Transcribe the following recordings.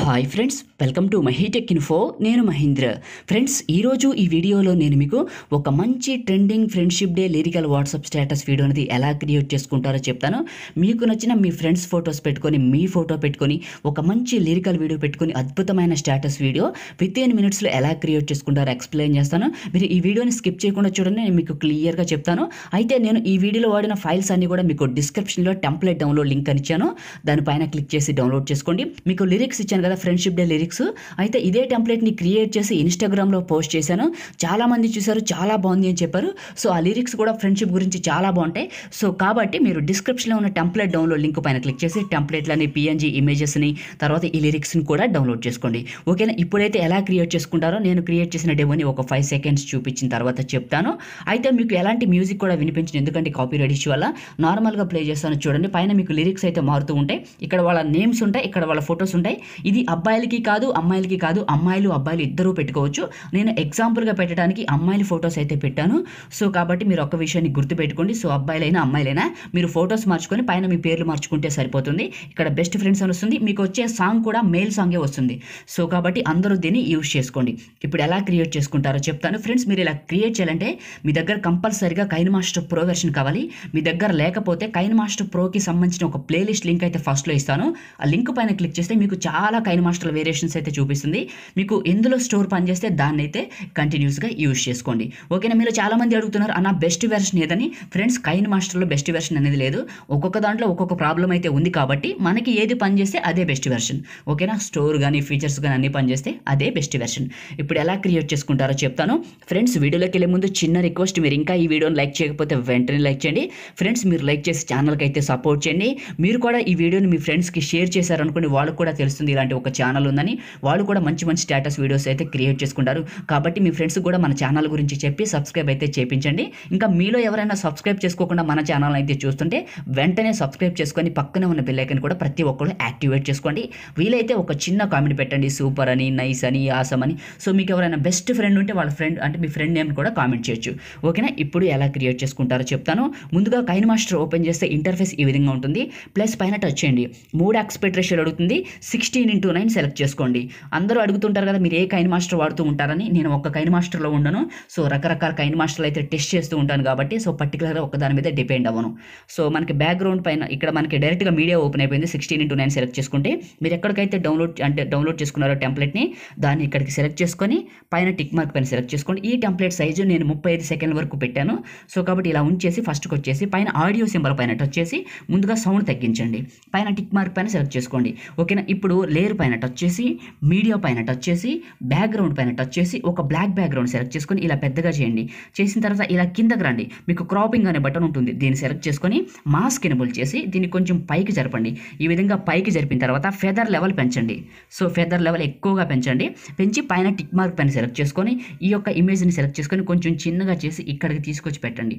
hi friends welcome to Mahitech info నేను Mahendra friends ఈరోజు ఈ వీడియోలో నేను మీకు ఒక మంచి trending friendship day lyrical WhatsApp status video అనేది ఎలా క్రియేట్ చేసుకుంటారో చెప్తాను మీకు నచ్చిన మీ ఫ్రెండ్స్ ఫొటోస్ పెట్టుకొని మీ ఫోటో పెట్టుకొని ఒక మంచి లిరికల్ వీడియో పెట్టుకొని అద్భుతమైన స్టేటస్ వీడియో విత్ ఇన్ మినిట్స్లో ఎలా క్రియేట్ చేసుకుంటారో ఎక్స్ప్లెయిన్ చేస్తాను మీరు ఈ వీడియోని స్కిప్ చేయకుండా చూడండి నేను మీకు క్లియర్గా చెప్తాను అయితే నేను ఈ వీడియోలో వాడిన ఫైల్స్ అన్నీ కూడా మీకు డిస్క్రిప్షన్లో టెంప్లెట్ డౌన్లోడ్ లింక్ అని ఇచ్చాను దానిపైన క్లిక్ చేసి డౌన్లోడ్ చేసుకోండి మీకు లిరిక్స్ ఇచ్చాను చూశాను కదా ఫ్రెండ్షిప్ డే లిరిక్స్ అయితే ఇదే టెంప్లెట్ని క్రియేట్ చేసి ఇన్స్టాగ్రామ్లో పోస్ట్ చేశాను చాలామంది చూశారు చాలా బాగుంది అని చెప్పారు సో ఆ లిరిక్స్ కూడా ఫ్రెండ్షిప్ గురించి చాలా బాగుంటాయి సో కాబట్టి మీరు డిస్క్రిప్షన్లో ఉన్న టెంప్లెట్ డౌన్లోడ్ లింక్ పైన క్లిక్ చేసి టెంప్లెట్లని పిఎన్జీ ఇమేజెస్ని తర్వాత ఈ లిరిక్స్ని కూడా డౌన్లోడ్ చేసుకోండి ఓకేనా ఇప్పుడైతే ఎలా క్రియేట్ చేసుకుంటారో నేను క్రియేట్ చేసిన డెమోని ఒక ఫైవ్ సెకండ్స్ చూపించిన తర్వాత చెప్తాను అయితే మీకు ఎలాంటి మ్యూజిక్ కూడా వినిపించింది ఎందుకంటే కాపీ రైట్ ఇష్యూ వల్ల నార్మల్గా ప్లే చేస్తాను చూడండి పైన మీకు లిరిక్స్ అయితే మారుతూ ఉంటాయి ఇక్కడ వాళ్ళ నేమ్స్ ఉంటాయి ఇక్కడ వాళ్ళ ఫొటోస్ ఉంటాయి ఇది అబ్బాయిలకి కాదు అమ్మాయిలకి కాదు అమ్మాయిలు అబ్బాయిలు ఇద్దరూ పెట్టుకోవచ్చు నేను ఎగ్జాంపుల్గా పెట్టడానికి అమ్మాయిల ఫొటోస్ అయితే పెట్టాను సో కాబట్టి మీరు ఒక విషయాన్ని గుర్తుపెట్టుకోండి సో అబ్బాయిలైనా అమ్మాయిలైనా మీరు ఫొటోస్ మార్చుకొని పైన మీ పేర్లు మార్చుకుంటే సరిపోతుంది ఇక్కడ బెస్ట్ ఫ్రెండ్స్ అని వస్తుంది మీకు వచ్చే సాంగ్ కూడా మేల్ సాంగే వస్తుంది సో కాబట్టి అందరూ దీన్ని యూజ్ చేసుకోండి ఇప్పుడు ఎలా క్రియేట్ చేసుకుంటారో చెప్తాను ఫ్రెండ్స్ మీరు ఇలా క్రియేట్ చేయాలంటే మీ దగ్గర కంపల్సరీగా కైన్ మాస్టర్ ప్రో వెర్షన్ కావాలి మీ దగ్గర లేకపోతే కైన్ మాస్టర్ ప్రోకి సంబంధించిన ఒక ప్లేలిస్ట్ లింక్ అయితే ఫస్ట్లో ఇస్తాను ఆ లింక్ పైన క్లిక్ చేస్తే మీకు చాలా కైన్ మాస్టర్ల వేరియేషన్స్ అయితే చూపిస్తుంది మీకు ఎందులో స్టోర్ పనిచేస్తే దాన్ని అయితే కంటిన్యూస్గా యూజ్ చేసుకోండి ఓకేనా మీరు చాలామంది అడుగుతున్నారు అన్న బెస్ట్ వెర్షన్ ఏదని ఫ్రెండ్స్ కైన్ మాస్టర్లో బెస్ట్ వెర్షన్ అనేది లేదు ఒక్కొక్క దాంట్లో ఒక్కొక్క ప్రాబ్లం అయితే ఉంది కాబట్టి మనకి ఏది పనిచేస్తే అదే బెస్ట్ వెర్షన్ ఓకేనా స్టోర్ కానీ ఫీచర్స్ కానీ అన్ని పనిచేస్తే అదే బెస్ట్ వెర్షన్ ఇప్పుడు ఎలా క్రియేట్ చేసుకుంటారో చెప్తాను ఫ్రెండ్స్ వీడియోలోకి వెళ్ళే ముందు చిన్న రిక్వెస్ట్ మీరు ఇంకా ఈ వీడియోని లైక్ చేయకపోతే వెంటనే లైక్ చేయండి ఫ్రెండ్స్ మీరు లైక్ చేసి ఛానల్కి అయితే సపోర్ట్ చేయండి మీరు కూడా ఈ వీడియోని మీ ఫ్రెండ్స్కి షేర్ చేశారనుకోండి వాళ్ళకు కూడా తెలుస్తుంది ఇలా లాంటి ఒక ఛానల్ ఉందని వాళ్ళు కూడా మంచి మంచి స్టేటస్ వీడియోస్ అయితే క్రియేట్ చేసుకుంటారు కాబట్టి మీ ఫ్రెండ్స్ కూడా మన ఛానల్ గురించి చెప్పి సబ్స్క్రైబ్ అయితే చేపించండి ఇంకా మీలో ఎవరైనా సబ్స్క్రైబ్ చేసుకోకుండా మన ఛానల్ అయితే చూస్తుంటే వెంటనే సబ్స్క్రైబ్ చేసుకొని పక్కనే ఉన్న బిల్లైకన్ కూడా ప్రతి ఒక్కరు యాక్టివేట్ చేసుకోండి వీలైతే ఒక చిన్న కామెంట్ పెట్టండి సూపర్ అని నైస్ అని ఆసమ్ అని సో మీకు ఎవరైనా బెస్ట్ ఫ్రెండ్ ఉంటే వాళ్ళ ఫ్రెండ్ అంటే మీ ఫ్రెండ్ నేమ్ కూడా కామెంట్ చేయొచ్చు ఓకేనా ఇప్పుడు ఎలా క్రియేట్ చేసుకుంటారో చెప్తాను ముందుగా కైన్ మాస్టర్ ఓపెన్ చేస్తే ఇంటర్ఫేస్ ఈ విధంగా ఉంటుంది ప్లస్ పైన టచ్ చేయండి మూడు ఆక్స్పెక్ట్ రేషియో అడుగుతుంది సిక్స్టీన్ ఇంటూ నైన్ సెలెక్ట్ చేసుకోండి అందరూ అడుగుతుంటారు కదా మీరు ఏ కైన్ మాస్టర్ వాడుతూ ఉంటారని నేను ఒక్క కైన్ మాస్టర్లో ఉండను సో రకరకాల కైన్ మాస్టర్లు అయితే టెస్ట్ చేస్తూ ఉంటాను కాబట్టి సో పర్టికులర్గా ఒక దాని మీద డిపెండ్ అవ్వను సో మనకి బ్యాక్గ్రౌండ్ పైన ఇక్కడ మనకి డైరెక్ట్గా మీడియా ఓపెన్ అయిపోయింది సిక్స్టీన్ ఇంటూ నైన్ సెలెక్ట్ చేసుకుంటే మీరు ఎక్కడికైతే డౌన్లోడ్ అంటే డౌన్లోడ్ చేసుకున్నారో టెంప్లెట్ని దాన్ని ఇక్కడికి సెలెక్ట్ చేసుకొని పైన టిక్ మార్క్ పైన సెలెక్ట్ చేసుకోండి ఈ టెంప్లెట్ సైజు నేను ముప్పై ఐదు సెకండ్ల వరకు పెట్టాను సో కాబట్టి ఇలా ఉంచేసి ఫస్ట్కి వచ్చేసి పైన ఆడియో సింబల్ పైన టచ్ చేసి ముందుగా సౌండ్ తగ్గించండి పైన టిక్ మార్క్ పైన సెలెక్ట్ చేసుకోండి ఓకేనా ఇప్పుడు లే లేయర్ పైన టచ్ చేసి మీడియా పైన టచ్ చేసి బ్యాక్గ్రౌండ్ పైన టచ్ చేసి ఒక బ్లాక్ బ్యాక్గ్రౌండ్ సెలెక్ట్ చేసుకొని ఇలా పెద్దగా చేయండి చేసిన తర్వాత ఇలా కిందకి రండి మీకు క్రాపింగ్ అనే బటన్ ఉంటుంది దీన్ని సెలెక్ట్ చేసుకొని మాస్క్ ఎనబుల్ చేసి దీన్ని కొంచెం పైకి జరపండి ఈ విధంగా పైకి జరిపిన తర్వాత ఫెదర్ లెవెల్ పెంచండి సో ఫెదర్ లెవెల్ ఎక్కువగా పెంచండి పెంచి పైన టిక్ మార్క్ పైన సెలెక్ట్ చేసుకొని ఈ యొక్క ఇమేజ్ని సెలెక్ట్ చేసుకొని కొంచెం చిన్నగా చేసి ఇక్కడికి తీసుకొచ్చి పెట్టండి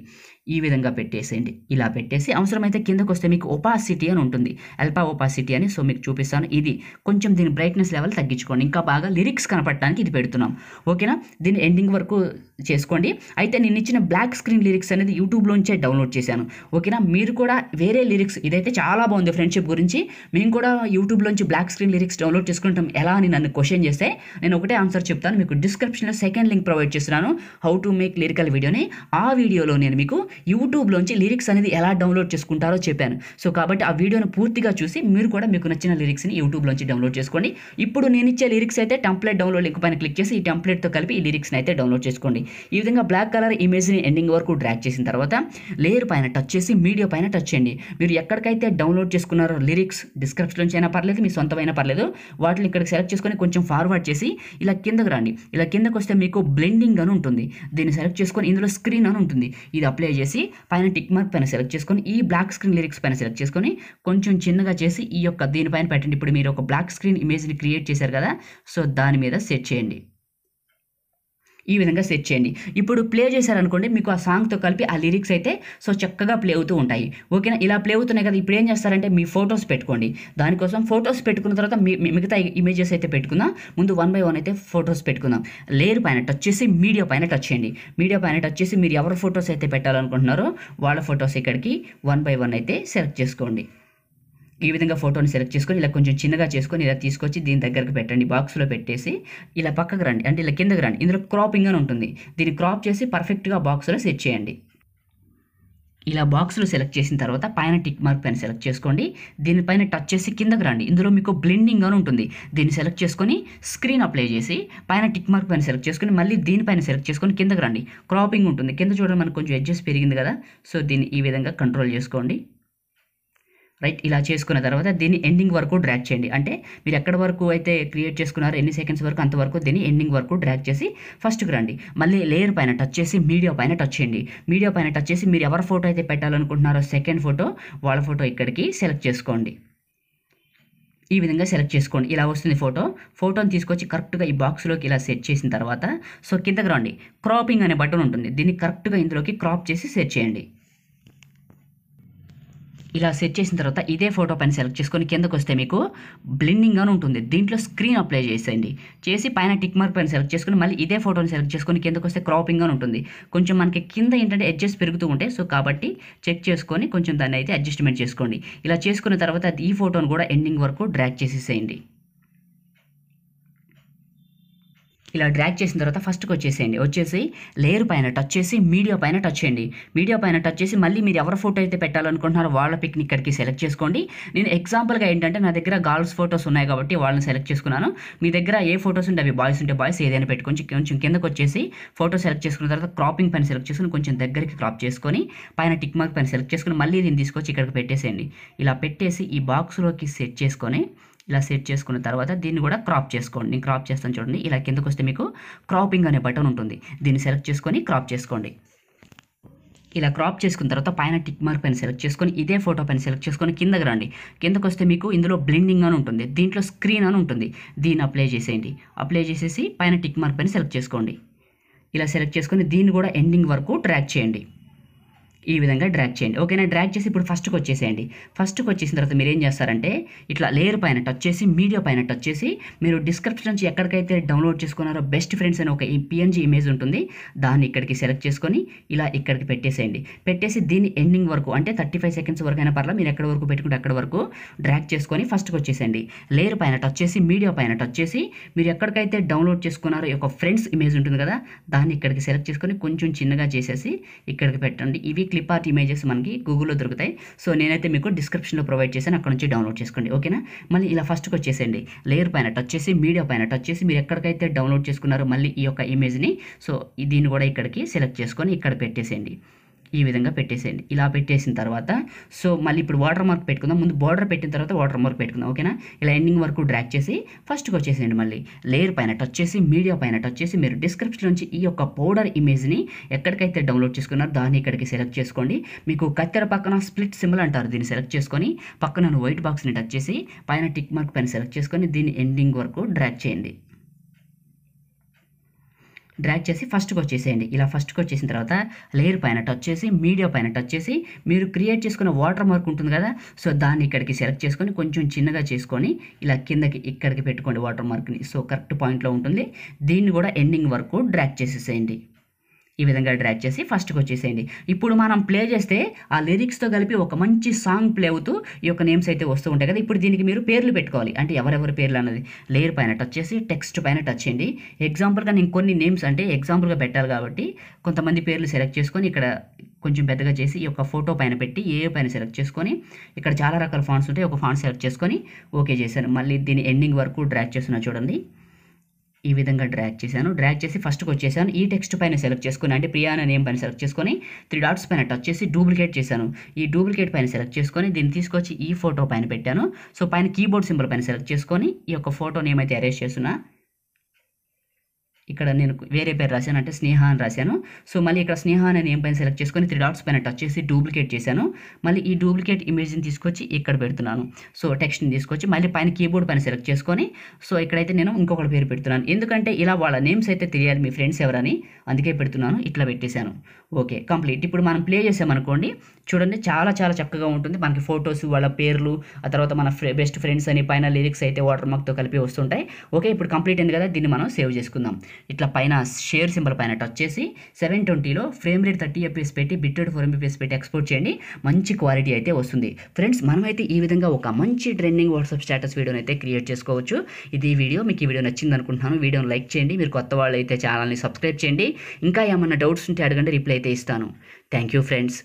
ఈ విధంగా పెట్టేసేయండి ఇలా పెట్టేసి అవసరమైతే కిందకు వస్తే మీకు ఒపాసిటీ అని ఉంటుంది అల్పా ఒపాసిటీ అని సో మీకు చూపిస్తాను ఇది కొంచెం దీని బ్రైట్నెస్ లెవెల్ తగ్గించుకోండి ఇంకా బాగా లిరిక్స్ కనపడటానికి ఇది పెడుతున్నాం ఓకేనా దీని ఎండింగ్ వరకు చేసుకోండి అయితే నేను ఇచ్చిన బ్లాక్ స్క్రీన్ లిరిక్స్ అనేది యూట్యూబ్లోంచే డౌన్లోడ్ చేశాను ఓకేనా మీరు కూడా వేరే లిరిక్స్ ఇదైతే చాలా బాగుంది ఫ్రెండ్షిప్ గురించి మేము కూడా యూట్యూబ్లోంచి బ్లాక్ స్క్రీన్ లిరిక్స్ డౌన్లోడ్ చేసుకుంటాం ఎలా అని నన్ను క్వశ్చన్ చేస్తే నేను ఒకటే ఆన్సర్ చెప్తాను మీకు డిస్క్రిప్షన్లో సెకండ్ లింక్ ప్రొవైడ్ చేస్తున్నాను హౌ టు మేక్ లిరికల్ వీడియోని ఆ వీడియోలో నేను మీకు యూట్యూబ్లోంచి లిరిక్స్ అనేది ఎలా డౌన్లోడ్ చేసుకుంటారో చెప్పాను సో కాబట్టి ఆ వీడియోను పూర్తిగా చూసి మీరు కూడా మీకు నచ్చిన లిరిక్స్ని యూట్యూబ్లోంచి డౌన్లోడ్ డౌన్లోడ్ చేసుకోండి ఇప్పుడు నేను ఇచ్చే లిరిక్స్ అయితే టెంప్లెట్ డౌన్లోడ్ లింక్ పైన క్లిక్ చేసి ఈ టెంప్లెట్తో కలిపి ఈ లిరిక్స్ని అయితే డౌన్లోడ్ చేసుకోండి ఈ విధంగా బ్లాక్ కలర్ ఇమేజ్ని ఎండింగ్ వరకు డ్రాక్ చేసిన తర్వాత లేయర్ పైన టచ్ చేసి మీడియా పైన టచ్ చేయండి మీరు ఎక్కడికైతే డౌన్లోడ్ చేసుకున్నారో లిరిక్స్ డిస్క్రిప్షన్ నుంచి అయినా పర్లేదు మీ సొంతమైనా పర్లేదు వాటిని ఇక్కడ సెలెక్ట్ చేసుకొని కొంచెం ఫార్వర్డ్ చేసి ఇలా కిందకు రండి ఇలా కిందకు వస్తే మీకు బ్లెండింగ్ అని ఉంటుంది దీన్ని సెలెక్ట్ చేసుకొని ఇందులో స్క్రీన్ అని ఉంటుంది ఇది అప్లై చేసి పైన టిక్ మార్క్ పైన సెలెక్ట్ చేసుకొని ఈ బ్లాక్ స్క్రీన్ లిరిక్స్ పైన సెలెక్ట్ చేసుకొని కొంచెం చిన్నగా చేసి ఈ యొక్క దీనిపైన పెట్టండి ఇప్పుడు మీరు ఒక బ్లాక్ స్క్రీన్ ఇమేజ్ని క్రియేట్ చేశారు కదా సో దాని మీద సెట్ చేయండి ఈ విధంగా సెట్ చేయండి ఇప్పుడు ప్లే చేశారనుకోండి మీకు ఆ సాంగ్తో కలిపి ఆ లిరిక్స్ అయితే సో చక్కగా ప్లే అవుతూ ఉంటాయి ఓకేనా ఇలా ప్లే అవుతున్నాయి కదా ఇప్పుడు ఏం చేస్తారంటే మీ ఫొటోస్ పెట్టుకోండి దానికోసం ఫొటోస్ పెట్టుకున్న తర్వాత మీ మిగతా ఇమేజెస్ అయితే పెట్టుకుందాం ముందు వన్ బై వన్ అయితే ఫొటోస్ పెట్టుకుందాం లేయర్ పైన టచ్ చేసి మీడియా పైన టచ్ చేయండి మీడియా పైన టచ్ చేసి మీరు ఎవరి ఫొటోస్ అయితే పెట్టాలనుకుంటున్నారో వాళ్ళ ఫొటోస్ ఇక్కడికి వన్ బై వన్ అయితే సెలెక్ట్ చేసుకోండి ఈ విధంగా ఫోటోని సెలెక్ట్ చేసుకొని ఇలా కొంచెం చిన్నగా చేసుకొని ఇలా తీసుకొచ్చి దీని దగ్గరకు పెట్టండి బాక్స్లో పెట్టేసి ఇలా పక్కకు రండి అంటే ఇలా కిందకు రండి ఇందులో క్రాపింగ్ అని ఉంటుంది దీన్ని క్రాప్ చేసి పర్ఫెక్ట్గా బాక్స్లో సెట్ చేయండి ఇలా బాక్స్లో సెలెక్ట్ చేసిన తర్వాత పైన టిక్ మార్క్ పైన సెలెక్ట్ చేసుకోండి దీనిపైన టచ్ చేసి కిందకు రండి ఇందులో మీకు బ్లెండింగ్ అని ఉంటుంది దీన్ని సెలెక్ట్ చేసుకొని స్క్రీన్ అప్లై చేసి పైన టిక్ మార్క్ పైన సెలెక్ట్ చేసుకొని మళ్ళీ దీనిపైన సెలెక్ట్ చేసుకొని కిందకు రండి క్రాపింగ్ ఉంటుంది కింద చూడడం మనకు కొంచెం అడ్జస్ట్ పెరిగింది కదా సో దీన్ని ఈ విధంగా కంట్రోల్ చేసుకోండి రైట్ ఇలా చేసుకున్న తర్వాత దీన్ని ఎండింగ్ వరకు డ్రాక్ చేయండి అంటే మీరు ఎక్కడ వరకు అయితే క్రియేట్ చేసుకున్నారో ఎన్ని సెకండ్స్ వరకు అంతవరకు దీన్ని ఎండింగ్ వరకు డ్రాక్ చేసి ఫస్ట్కి రండి మళ్ళీ లేయర్ పైన టచ్ చేసి మీడియా పైన టచ్ చేయండి మీడియా పైన టచ్ చేసి మీరు ఎవరి ఫోటో అయితే పెట్టాలనుకుంటున్నారో సెకండ్ ఫోటో వాళ్ళ ఫోటో ఇక్కడికి సెలెక్ట్ చేసుకోండి ఈ విధంగా సెలెక్ట్ చేసుకోండి ఇలా వస్తుంది ఫోటో ఫోటోని తీసుకొచ్చి కరెక్ట్గా ఈ బాక్స్లోకి ఇలా సెట్ చేసిన తర్వాత సో కిందకి రండి క్రాపింగ్ అనే బటన్ ఉంటుంది దీన్ని కరెక్ట్గా ఇందులోకి క్రాప్ చేసి సెట్ చేయండి ఇలా సెట్ చేసిన తర్వాత ఇదే ఫోటో పైన సెలెక్ట్ చేసుకొని కిందకు వస్తే మీకు బ్లిండింగ్గా ఉంటుంది దీంట్లో స్క్రీన్ అప్లై చేసేయండి చేసి పైన టిక్ మార్క్ పైన సెలెక్ట్ చేసుకుని మళ్ళీ ఇదే ఫోటోని సెలెక్ట్ చేసుకొని కిందకు వస్తే క్రాపింగ్ ఉంటుంది కొంచెం మనకి కింద ఏంటంటే అడ్జస్ట్ పెరుగుతూ ఉంటాయి సో కాబట్టి చెక్ చేసుకొని కొంచెం దాన్ని అయితే అడ్జస్ట్మెంట్ చేసుకోండి ఇలా చేసుకున్న తర్వాత ఈ ఫోటోను కూడా ఎండింగ్ వరకు డ్రాగ్ చేసేసేయండి ఇలా డ్రాగ్ చేసిన తర్వాత ఫస్ట్కి వచ్చేసేయండి వచ్చేసి లేయర్ పైన టచ్ చేసి మీడియా పైన టచ్ చేయండి మీడియా పైన టచ్ చేసి మళ్ళీ మీరు ఎవరి ఫోటో అయితే పెట్టాలనుకుంటున్నారో వాళ్ళ పిక్ని ఇక్కడికి సెలెక్ట్ చేసుకోండి నేను ఎగ్జాంపుల్గా ఏంటంటే నా దగ్గర గర్ల్స్ ఫోటోస్ ఉన్నాయి కాబట్టి వాళ్ళని సెలెక్ట్ చేసుకున్నాను మీ దగ్గర ఏ ఫోటోస్ ఉంటే అవి బాయ్స్ ఉంటే బాయ్స్ ఏదైనా పెట్టుకొని కొంచెం కిందకు వచ్చేసి ఫోటో సెలెక్ట్ చేసుకున్న తర్వాత క్రాపింగ్ పైన సెలెక్ట్ చేసుకుని కొంచెం దగ్గరికి క్రాప్ చేసుకొని పైన టిక్ మార్క్ పైన సెలెక్ట్ చేసుకుని మళ్ళీ దీన్ని తీసుకొచ్చి ఇక్కడికి పెట్టేసేయండి ఇలా పెట్టేసి ఈ బాక్స్లోకి సెట్ చేసుకొని ఇలా సెట్ చేసుకున్న తర్వాత దీన్ని కూడా క్రాప్ చేసుకోండి నేను క్రాప్ చేస్తాను చూడండి ఇలా కిందకు వస్తే మీకు క్రాపింగ్ అనే బటన్ ఉంటుంది దీన్ని సెలెక్ట్ చేసుకొని క్రాప్ చేసుకోండి ఇలా క్రాప్ చేసుకున్న తర్వాత పైన టిక్ మార్క్ పైన సెలెక్ట్ చేసుకొని ఇదే ఫోటో పైన సెలెక్ట్ చేసుకొని కిందకి రండి కిందకు వస్తే మీకు ఇందులో బ్లెండింగ్ అని ఉంటుంది దీంట్లో స్క్రీన్ అని ఉంటుంది దీన్ని అప్లై చేసేయండి అప్లై చేసేసి పైన టిక్ మార్క్ పైన సెలెక్ట్ చేసుకోండి ఇలా సెలెక్ట్ చేసుకొని దీన్ని కూడా ఎండింగ్ వరకు ట్రాక్ చేయండి ఈ విధంగా డ్రాక్ చేయండి ఓకేనా డ్రాక్ చేసి ఇప్పుడు ఫస్ట్కి వచ్చేసేయండి ఫస్ట్కి వచ్చేసిన తర్వాత మీరు ఏం చేస్తారంటే ఇట్లా లేయర్ పైన టచ్ చేసి మీడియా పైన టచ్ చేసి మీరు డిస్క్రిప్షన్ నుంచి ఎక్కడికైతే డౌన్లోడ్ చేసుకున్నారో బెస్ట్ ఫ్రెండ్స్ అని ఒక ఈ పిఎన్జీ ఇమేజ్ ఉంటుంది దాన్ని ఇక్కడికి సెలెక్ట్ చేసుకొని ఇలా ఇక్కడికి పెట్టేసేయండి పెట్టేసి దీన్ని ఎండింగ్ వరకు అంటే థర్టీ ఫైవ్ సెకండ్స్ వరకు అయినా పర్లేదు మీరు ఎక్కడ వరకు పెట్టుకుంటే అక్కడ వరకు డ్రాక్ చేసుకొని ఫస్ట్కి వచ్చేసేయండి లేయర్ పైన టచ్ చేసి మీడియా పైన టచ్ చేసి మీరు ఎక్కడికైతే డౌన్లోడ్ చేసుకున్నారో ఒక ఫ్రెండ్స్ ఇమేజ్ ఉంటుంది కదా దాన్ని ఇక్కడికి సెలెక్ట్ చేసుకొని కొంచెం చిన్నగా చేసేసి ఇక్కడికి పెట్టండి ఇవి క్లిప్ ఆర్ట్ ఇమేజెస్ మనకి గూగుల్లో దొరుకుతాయి సో నేనైతే మీకు డిస్క్రిప్షన్లో ప్రొవైడ్ చేశాను అక్కడ నుంచి డౌన్లోడ్ చేసుకోండి ఓకేనా మళ్ళీ ఇలా ఫస్ట్కి వచ్చేసేయండి లేయర్ పైన టచ్ చేసి మీడియా పైన టచ్ చేసి మీరు ఎక్కడికైతే డౌన్లోడ్ చేసుకున్నారో మళ్ళీ ఈ యొక్క ఇమేజ్ని సో దీన్ని కూడా ఇక్కడికి సెలెక్ట్ చేసుకొని ఇక్కడ పెట్టేసేయండి ఈ విధంగా పెట్టేసేయండి ఇలా పెట్టేసిన తర్వాత సో మళ్ళీ ఇప్పుడు వాటర్ మార్క్ పెట్టుకుందాం ముందు బార్డర్ పెట్టిన తర్వాత వాటర్ మార్క్ పెట్టుకుందాం ఓకేనా ఇలా ఎండింగ్ వరకు డ్రాక్ చేసి ఫస్ట్కి వచ్చేసేయండి మళ్ళీ లేయర్ పైన టచ్ చేసి మీడియా పైన టచ్ చేసి మీరు డిస్క్రిప్షన్ నుంచి ఈ యొక్క పౌడర్ ఇమేజ్ని ఎక్కడికైతే డౌన్లోడ్ చేసుకున్నారో దాన్ని ఇక్కడికి సెలెక్ట్ చేసుకోండి మీకు కత్తెర పక్కన స్ప్లిట్ సింబల్ అంటారు దీన్ని సెలెక్ట్ చేసుకొని పక్కన వైట్ బాక్స్ని టచ్ చేసి పైన టిక్ మార్క్ పైన సెలెక్ట్ చేసుకొని దీన్ని ఎండింగ్ వరకు డ్రాక్ చేయండి డ్రాగ్ చేసి ఫస్ట్కి వచ్చేసేయండి ఇలా ఫస్ట్కి వచ్చేసిన తర్వాత లేయర్ పైన టచ్ చేసి మీడియా పైన టచ్ చేసి మీరు క్రియేట్ చేసుకున్న వాటర్ మార్క్ ఉంటుంది కదా సో దాన్ని ఇక్కడికి సెలెక్ట్ చేసుకొని కొంచెం చిన్నగా చేసుకొని ఇలా కిందకి ఇక్కడికి పెట్టుకోండి వాటర్ మార్క్ని సో కరెక్ట్ పాయింట్లో ఉంటుంది దీన్ని కూడా ఎండింగ్ వరకు డ్రాగ్ చేసేసేయండి ఈ విధంగా డ్రాక్ చేసి ఫస్ట్కి వచ్చేసేయండి ఇప్పుడు మనం ప్లే చేస్తే ఆ లిరిక్స్తో కలిపి ఒక మంచి సాంగ్ ప్లే అవుతూ ఈ యొక్క నేమ్స్ అయితే వస్తూ ఉంటాయి కదా ఇప్పుడు దీనికి మీరు పేర్లు పెట్టుకోవాలి అంటే ఎవరెవరి పేర్లు అన్నది లేయర్ పైన టచ్ చేసి టెక్స్ట్ పైన టచ్ చేయండి ఎగ్జాంపుల్గా నేను కొన్ని నేమ్స్ అంటే ఎగ్జాంపుల్గా పెట్టాలి కాబట్టి కొంతమంది పేర్లు సెలెక్ట్ చేసుకొని ఇక్కడ కొంచెం పెద్దగా చేసి ఈ యొక్క ఫోటో పైన పెట్టి ఏ పైన సెలెక్ట్ చేసుకొని ఇక్కడ చాలా రకాల ఫాండ్స్ ఉంటాయి ఒక ఫాండ్ సెలెక్ట్ చేసుకొని ఓకే చేశాను మళ్ళీ దీని ఎండింగ్ వరకు డ్రాక్ చేస్తున్నా చూడండి ఈ విధంగా డ్రాక్ చేశాను డ్రాక్ చేసి ఫస్ట్కి వచ్చేసాను ఈ టెక్స్ట్ పైన సెలెక్ట్ చేసుకుని అంటే ప్రియా అనే నేమ్ పైన సెలెక్ట్ చేసుకొని త్రీ డాట్స్ పైన టచ్ చేసి డూప్లికేట్ చేశాను ఈ డూప్లికేట్ పైన సెలెక్ట్ చేసుకొని దీన్ని తీసుకొచ్చి ఈ ఫోటో పైన పెట్టాను సో పైన కీబోర్డ్ సింబల్ పైన సెలెక్ట్ చేసుకొని ఈ యొక్క ఫోటో నేమ్ అయితే అరేంజ్ చేస్తున్నా ఇక్కడ నేను వేరే పేరు రాశాను అంటే స్నేహ అని రాశాను సో మళ్ళీ ఇక్కడ స్నేహ అనే నేమ్ పైన సెలెక్ట్ చేసుకొని త్రీ డాట్స్ పైన టచ్ చేసి డూప్లికేట్ చేశాను మళ్ళీ ఈ డూప్లికేట్ ఇమేజ్ని తీసుకొచ్చి ఇక్కడ పెడుతున్నాను సో టెక్స్ట్ని తీసుకొచ్చి మళ్ళీ పైన కీబోర్డ్ పైన సెలెక్ట్ చేసుకొని సో ఇక్కడైతే నేను ఇంకొకటి పేరు పెడుతున్నాను ఎందుకంటే ఇలా వాళ్ళ నేమ్స్ అయితే తెలియాలి మీ ఫ్రెండ్స్ ఎవరని అందుకే పెడుతున్నాను ఇట్లా పెట్టేశాను ఓకే కంప్లీట్ ఇప్పుడు మనం ప్లే చేసామనుకోండి చూడండి చాలా చాలా చక్కగా ఉంటుంది మనకి ఫొటోస్ వాళ్ళ పేర్లు ఆ తర్వాత మన బెస్ట్ ఫ్రెండ్స్ అని పైన లిరిక్స్ అయితే వాటర్ మార్క్తో కలిపి వస్తుంటాయి ఓకే ఇప్పుడు కంప్లీట్ అయింది కదా దీన్ని మనం సేవ్ చేసుకుందాం ఇట్లా పైన షేర్ సింబల్ పైన టచ్ చేసి సెవెన్ ట్వంటీలో ఫ్రేమ్ రేట్ థర్టీ ఎంపీఎస్ పెట్టి బిట్ రేట్ ఫోర్ ఎంపీఎస్ పెట్టి ఎక్స్పోర్ట్ చేయండి మంచి క్వాలిటీ అయితే వస్తుంది ఫ్రెండ్స్ మనమైతే ఈ విధంగా ఒక మంచి ట్రెండింగ్ వాట్సాప్ స్టేటస్ వీడియోని అయితే క్రియేట్ చేసుకోవచ్చు ఇది వీడియో మీకు ఈ వీడియో నచ్చింది అనుకుంటున్నాను వీడియోని లైక్ చేయండి మీరు కొత్త వాళ్ళు అయితే ఛానల్ని సబ్స్క్రైబ్ చేయండి ఇంకా ఏమైనా డౌట్స్ ఉంటే అడగండి రిప్లై అయితే ఇస్తాను థ్యాంక్ యూ ఫ్రెండ్స్